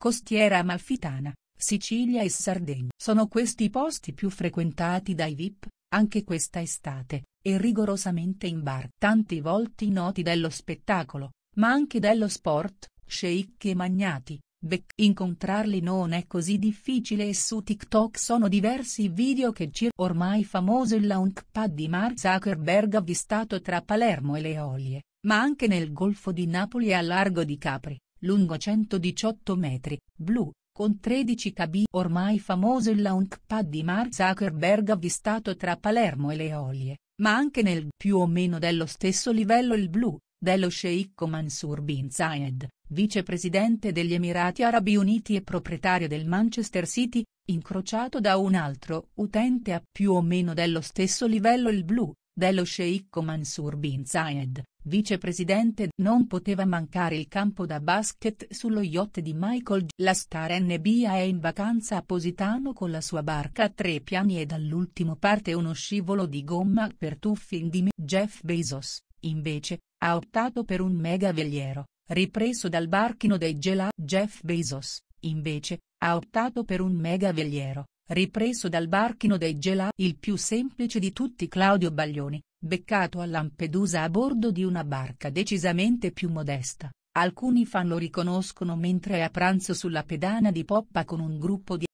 Costiera Amalfitana, Sicilia e Sardegna. Sono questi i posti più frequentati dai VIP, anche questa estate, e rigorosamente in bar. Tanti volti noti dello spettacolo, ma anche dello sport, sheik e magnati. Beck. Incontrarli non è così difficile e su TikTok sono diversi video che ci ormai famoso il launchpad di Mark Zuckerberg avvistato tra Palermo e le Olie, ma anche nel golfo di Napoli e al largo di Capri lungo 118 metri, blu, con 13 kb. Ormai famoso il launchpad di Mark Zuckerberg avvistato tra Palermo e le Olie, ma anche nel più o meno dello stesso livello il blu, dello sceicco Mansur bin Zayed, vicepresidente degli Emirati Arabi Uniti e proprietario del Manchester City, incrociato da un altro utente a più o meno dello stesso livello il blu, dello sceicco Mansur bin Zayed, vicepresidente non poteva mancare il campo da basket sullo yacht di Michael G. La star NBA è in vacanza a Positano con la sua barca a tre piani e dall'ultimo parte uno scivolo di gomma per tuffi in dimi. Jeff Bezos, invece, ha optato per un mega veliero, ripreso dal barchino dei Gelà. Jeff Bezos, invece, ha optato per un mega veliero, ripreso dal barchino dei Gelà il più semplice di tutti Claudio Baglioni, beccato a Lampedusa a bordo di una barca decisamente più modesta, alcuni fan lo riconoscono mentre è a pranzo sulla pedana di poppa con un gruppo di